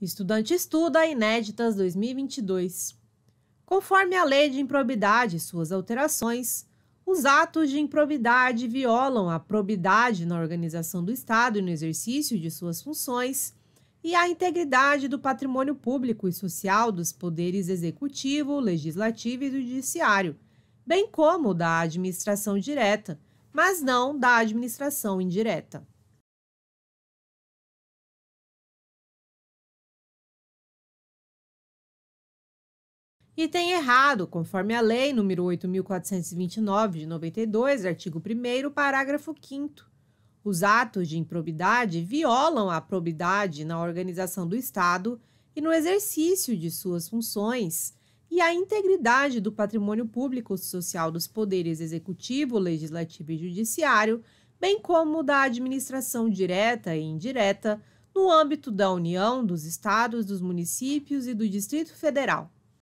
Estudante estuda Inéditas 2022. Conforme a lei de improbidade e suas alterações, os atos de improbidade violam a probidade na organização do Estado e no exercício de suas funções e a integridade do patrimônio público e social dos poderes executivo, legislativo e judiciário, bem como da administração direta, mas não da administração indireta. e tem errado, conforme a Lei nº 8.429, de 92, artigo 1 parágrafo 5 Os atos de improbidade violam a probidade na organização do Estado e no exercício de suas funções e a integridade do patrimônio público social dos poderes executivo, legislativo e judiciário, bem como da administração direta e indireta no âmbito da União, dos estados, dos municípios e do Distrito Federal.